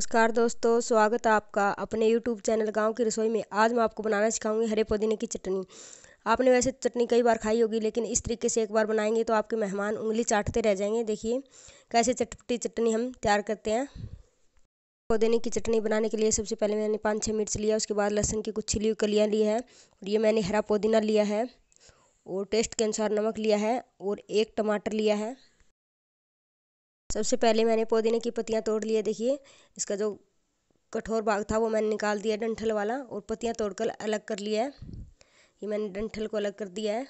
नमस्कार दोस्तों स्वागत है आपका अपने YouTube चैनल गांव की रसोई में आज मैं आपको बनाना सिखाऊंगी हरे पुदीने की चटनी आपने वैसे चटनी कई बार खाई होगी लेकिन इस तरीके से एक बार बनाएंगे तो आपके मेहमान उंगली चाटते रह जाएंगे देखिए कैसे चटपटी चटनी हम तैयार करते हैं पुदीने की चटनी बनाने के लिए सबसे पहले मैंने पाँच छः मिर्च लिया उसके बाद लहसुन की कुछ छिली कलियाँ ली है और ये मैंने हरा पुदीना लिया है और टेस्ट के अनुसार नमक लिया है और एक टमाटर लिया है सबसे पहले मैंने पुदीने की पत्तियाँ तोड़ लिए देखिए इसका जो कठोर भाग था वो मैंने निकाल दिया डंठल वाला और पत्तियाँ तोड़कर अलग कर लिया है ये मैंने डंठल को अलग कर दिया है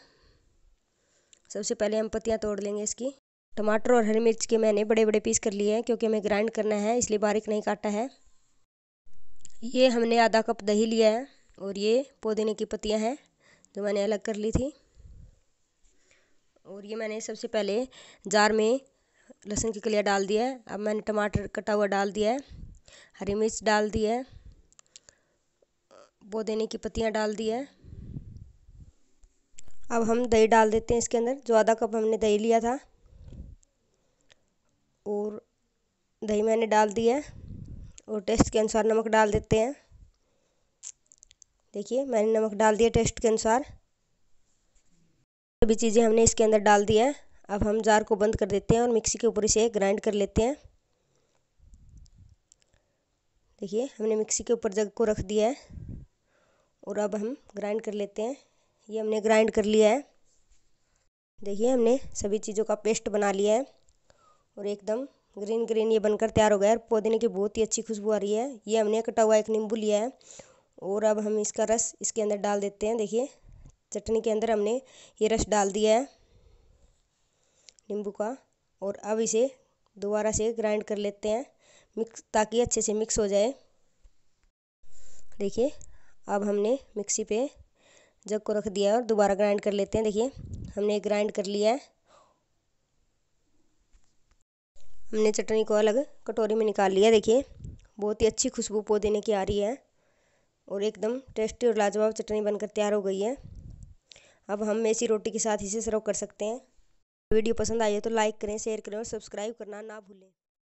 सबसे पहले हम पत्तियाँ तोड़ लेंगे इसकी टमाटर और हरी मिर्च के मैंने बड़े बड़े पीस कर लिए हैं क्योंकि हमें ग्राइंड करना है इसलिए बारीक नहीं काटा है ये हमने आधा कप दही लिया है और ये पुदीने की पत्तियाँ हैं जो मैंने अलग कर ली थी और ये मैंने सबसे पहले जार में लहसुन की कलियाँ डाल दिया है अब मैंने टमाटर कटा हुआ डाल दिया है हरी मिर्च डाल दी है पुदीने की पत्तियाँ डाल दी है अब हम दही डाल देते हैं इसके अंदर जो आधा कप हमने दही लिया था और दही मैंने डाल दी है और टेस्ट के अनुसार नमक डाल देते हैं देखिए मैंने नमक डाल दिया टेस्ट के अनुसार सभी चीज़ें हमने इसके अंदर डाल दी है अब हम जार को बंद कर देते हैं और मिक्सी के ऊपर इसे ग्राइंड कर लेते हैं देखिए हमने मिक्सी के ऊपर जग को रख दिया है और अब हम ग्राइंड कर लेते हैं ये हमने ग्राइंड कर लिया है देखिए हमने सभी चीज़ों का पेस्ट बना लिया है और एकदम ग्रीन ग्रीन ये बनकर तैयार हो गया है पौधे की बहुत ही अच्छी खुशबू आ रही है ये हमने कटा हुआ एक नींबू लिया है और अब हम इसका रस इसके अंदर डाल देते हैं देखिए चटनी के अंदर हमने ये रस डाल दिया है नींबू का और अब इसे दोबारा से ग्राइंड कर लेते हैं मिक्स ताकि अच्छे से मिक्स हो जाए देखिए अब हमने मिक्सी पे जग को रख दिया और दोबारा ग्राइंड कर लेते हैं देखिए हमने ग्राइंड कर लिया है हमने चटनी को अलग कटोरी में निकाल लिया देखिए बहुत ही अच्छी खुशबू पुदीने की आ रही है और एकदम टेस्टी और लाजवाब चटनी बनकर तैयार हो गई है अब हम ऐसी रोटी के साथ इसे सर्व कर सकते हैं वीडियो पसंद आई है तो लाइक करें शेयर करें और सब्सक्राइब करना ना भूलें